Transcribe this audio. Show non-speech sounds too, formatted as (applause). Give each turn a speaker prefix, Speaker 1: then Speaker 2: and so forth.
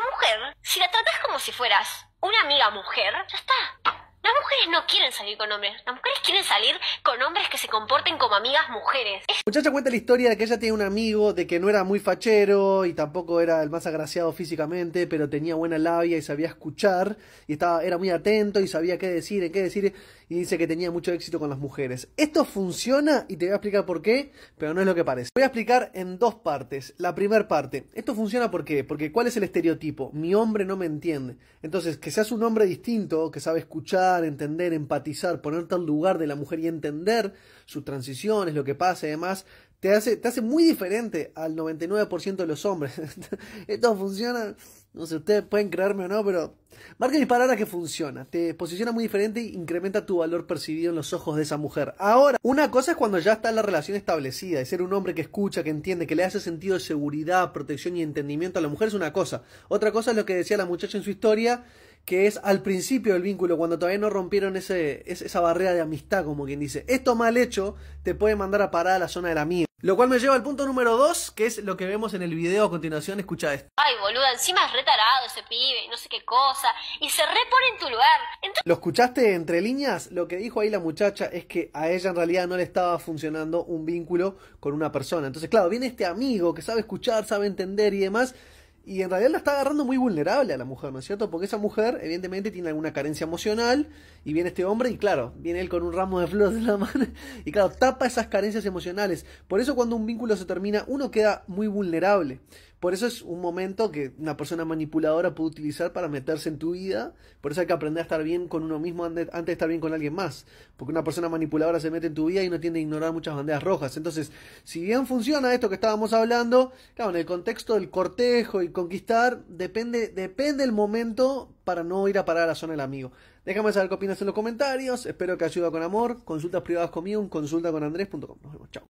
Speaker 1: mujer, si la tratas como si fueras una amiga mujer, ya está no quieren salir con hombres. Las mujeres quieren salir con hombres que se comporten como amigas mujeres. Muchacha cuenta la historia de que ella tiene un amigo, de que no era muy fachero y tampoco era el más agraciado físicamente, pero tenía buena labia y sabía escuchar y estaba, era muy atento y sabía qué decir, en qué decir y dice que tenía mucho éxito con las mujeres. Esto funciona y te voy a explicar por qué, pero no es lo que parece. Voy a explicar en dos partes. La primera parte, esto funciona porque qué? Porque ¿cuál es el estereotipo? Mi hombre no me entiende. Entonces, que seas un hombre distinto, que sabe escuchar, entender empatizar, ponerte al lugar de la mujer y entender sus transiciones, lo que pasa y demás, te hace, te hace muy diferente al 99% de los hombres. (laughs) Esto funciona, no sé, ustedes pueden creerme o no, pero marca mis palabras que funciona. Te posiciona muy diferente e incrementa tu valor percibido en los ojos de esa mujer. Ahora, una cosa es cuando ya está la relación establecida, de ser un hombre que escucha, que entiende, que le hace sentido de seguridad, protección y entendimiento a la mujer es una cosa. Otra cosa es lo que decía la muchacha en su historia, que es al principio del vínculo, cuando todavía no rompieron ese, esa barrera de amistad, como quien dice. Esto mal hecho te puede mandar a parar a la zona de la mía. Lo cual me lleva al punto número 2, que es lo que vemos en el video a continuación. Escucha esto. Ay, boluda, encima es retarado ese pibe, no sé qué cosa, y se repone en tu lugar. ¿Lo escuchaste entre líneas? Lo que dijo ahí la muchacha es que a ella en realidad no le estaba funcionando un vínculo con una persona. Entonces, claro, viene este amigo que sabe escuchar, sabe entender y demás, y en realidad la está agarrando muy vulnerable a la mujer, ¿no es cierto? Porque esa mujer, evidentemente, tiene alguna carencia emocional. Y viene este hombre, y claro, viene él con un ramo de flores en la mano. (laughs) Y claro, tapa esas carencias emocionales. Por eso, cuando un vínculo se termina, uno queda muy vulnerable. Por eso es un momento que una persona manipuladora puede utilizar para meterse en tu vida. Por eso hay que aprender a estar bien con uno mismo antes de estar bien con alguien más. Porque una persona manipuladora se mete en tu vida y no tiende a ignorar muchas banderas rojas. Entonces, si bien funciona esto que estábamos hablando, claro, en el contexto del cortejo y conquistar, depende, depende el momento para no ir a parar a la zona del amigo. Déjame saber qué opinas en los comentarios. Espero que ayuda con amor. Consultas privadas conmigo en consultaconandres.com. Nos vemos. Chao.